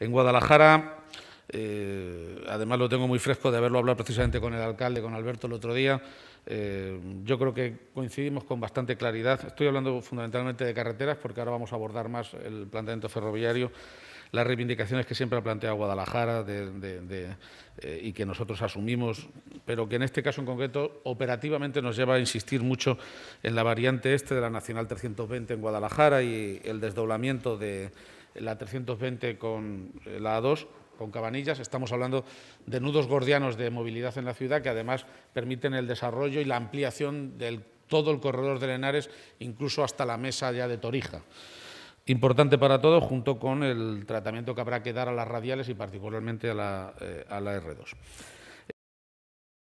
en Guadalajara. Eh, además lo tengo muy fresco de haberlo hablado precisamente con el alcalde, con Alberto el otro día. Eh, yo creo que coincidimos con bastante claridad. Estoy hablando fundamentalmente de carreteras porque ahora vamos a abordar más el planteamiento ferroviario, las reivindicaciones que siempre ha planteado Guadalajara eh, y que nosotros asumimos, pero que en este caso en concreto operativamente nos lleva a insistir mucho en la variante este de la Nacional 320 en Guadalajara y el desdoblamiento de la 320 con eh, la A2, con Cabanillas. Estamos hablando de nudos gordianos de movilidad en la ciudad que además permiten el desarrollo y la ampliación de todo el corredor de Lenares, incluso hasta la mesa ya de Torija. Importante para todo, junto con el tratamiento que habrá que dar a las radiales y particularmente a la, eh, a la R2.